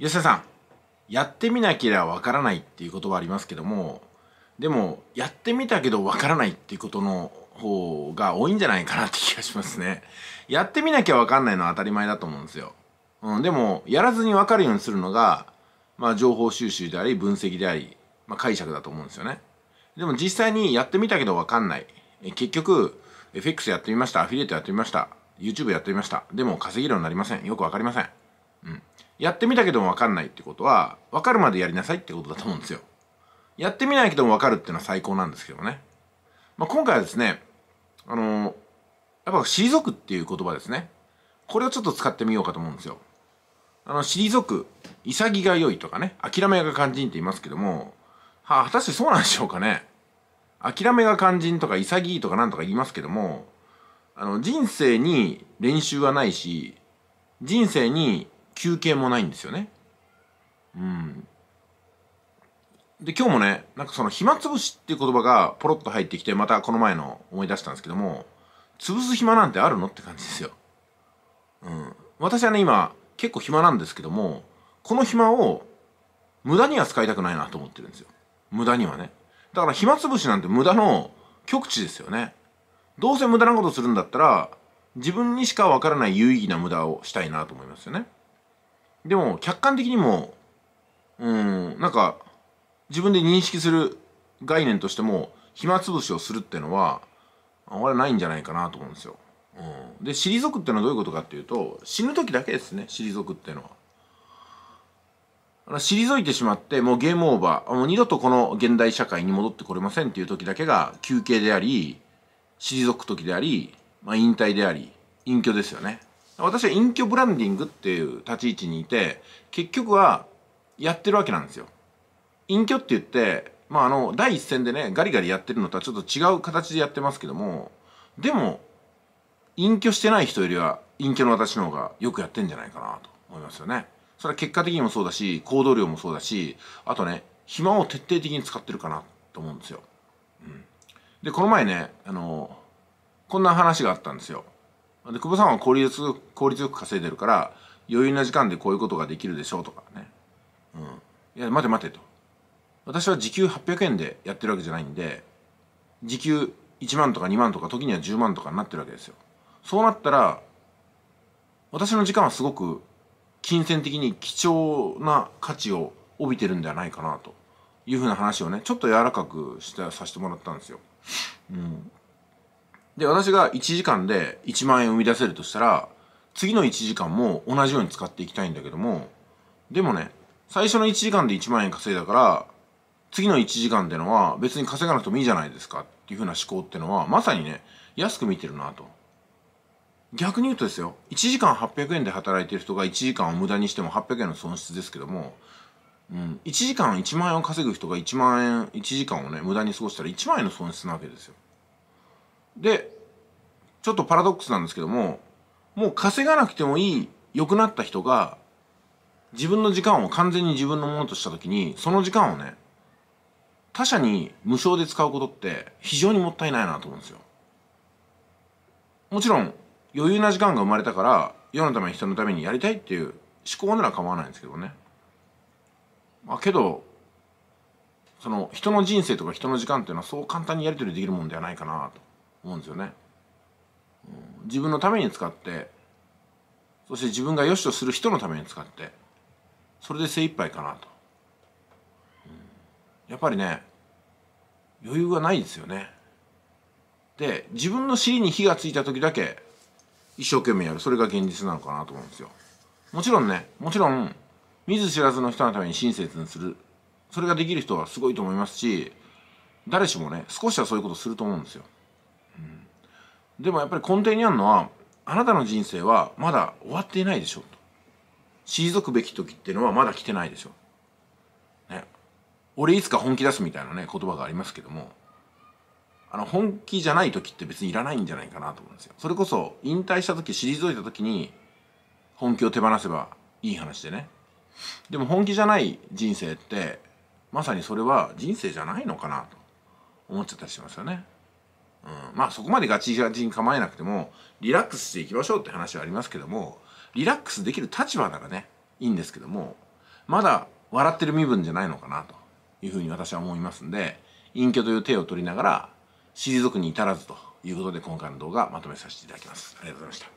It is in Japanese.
吉田さんやってみなけゃばわからないっていう言葉ありますけどもでもやってみたけどわからないっていうことの方が多いんじゃないかなって気がしますねやってみなきゃわかんないのは当たり前だと思うんですよ、うん、でもやらずにわかるようにするのがまあ情報収集であり分析であり、まあ、解釈だと思うんですよねでも実際にやってみたけどわかんない結局 FX やってみましたアフィリエイトやってみました YouTube やってみましたでも稼げるようになりませんよくわかりませんやってみたけども分かんないってことは分かるまでやりなさいってことだと思うんですよやってみないけども分かるっていうのは最高なんですけどね、まあ、今回はですねあのやっぱ退くっていう言葉ですねこれをちょっと使ってみようかと思うんですよあの退く潔が良いとかね諦めが肝心って言いますけどもはあ、果たしてそうなんでしょうかね諦めが肝心とか潔いとかなんとか言いますけどもあの人生に練習はないし人生に休憩もないんですよね。うん。で、今日もね、なんかその暇つぶしっていう言葉がポロッと入ってきて、またこの前の思い出したんですけども、潰す暇なんてあるのって感じですよ。うん。私はね、今、結構暇なんですけども、この暇を無駄には使いたくないなと思ってるんですよ。無駄にはね。だから暇つぶしなんて無駄の極致ですよね。どうせ無駄なことするんだったら、自分にしかわからない有意義な無駄をしたいなと思いますよね。でも客観的にもうんなんか自分で認識する概念としても暇つぶしをするっていうのはあはないんじゃないかなと思うんですよ。うん、で退くっていうのはどういうことかっていうと死ぬ時だけですね退くっていうのは。退いてしまってもうゲームオーバーもう二度とこの現代社会に戻ってこれませんっていう時だけが休憩であり退く時であり、まあ、引退であり隠居ですよね。私は隠居ブランディングっていう立ち位置にいて結局はやってるわけなんですよ隠居って言ってまああの第一線でねガリガリやってるのとはちょっと違う形でやってますけどもでも隠居してない人よりは隠居の私の方がよくやってんじゃないかなと思いますよねそれは結果的にもそうだし行動量もそうだしあとね暇を徹底的に使ってるかなと思うんですよ、うん、でこの前ねあのこんな話があったんですよで久保さんは効率効率よく稼いでるから余裕な時間でこういうことができるでしょうとかね、うん、いや待て待てと私は時給800円でやってるわけじゃないんで時給1万とか2万とか時には10万とかになってるわけですよそうなったら私の時間はすごく金銭的に貴重な価値を帯びてるんではないかなというふうな話をねちょっと柔らかくしてさせてもらったんですよ。うん、で、私が1時間で1万円生み出せるとしたら、次の1時間も同じように使っていきたいんだけども、でもね、最初の1時間で1万円稼いだから、次の1時間ってのは別に稼がなくてもいいじゃないですかっていうふうな思考ってのは、まさにね、安く見てるなと。逆に言うとですよ、1時間800円で働いてる人が1時間を無駄にしても800円の損失ですけども、うん、1時間1万円を稼ぐ人が1万円、1時間をね、無駄に過ごしたら1万円の損失なわけですよ。でちょっとパラドックスなんですけどももう稼がなくてもいい良くなった人が自分の時間を完全に自分のものとした時にその時間をね他者に無償で使うことって非常にもったいないなと思うんですよ。もちろん余裕な時間が生まれたから世のため人のためにやりたいっていう思考なら構わないんですけどね。まあ、けどその人の人生とか人の時間っていうのはそう簡単にやり取りできるもんではないかなと。思うんですよね、うん、自分のために使ってそして自分が良しとする人のために使ってそれで精一杯かなと、うん、やっぱりね余裕がないですよねで自分の尻に火がついた時だけ一生懸命やるそれが現実なのかなと思うんですよもちろんねもちろん見ず知らずの人のために親切にするそれができる人はすごいと思いますし誰しもね少しはそういうことすると思うんですよでもやっぱり根底にあるのはあなたの人生はまだ終わっていないでしょと退くべき時っていうのはまだ来てないでしょね俺いつか本気出すみたいなね言葉がありますけどもあの本気じゃない時って別にいらないんじゃないかなと思うんですよそれこそ引退した時退いた時に本気を手放せばいい話でねでも本気じゃない人生ってまさにそれは人生じゃないのかなと思っちゃったりしますよね。うん、まあそこまでガチガチに構えなくてもリラックスしていきましょうって話はありますけどもリラックスできる立場ならねいいんですけどもまだ笑ってる身分じゃないのかなというふうに私は思いますんで隠居という手を取りながら退くに至らずということで今回の動画まとめさせていただきますありがとうございました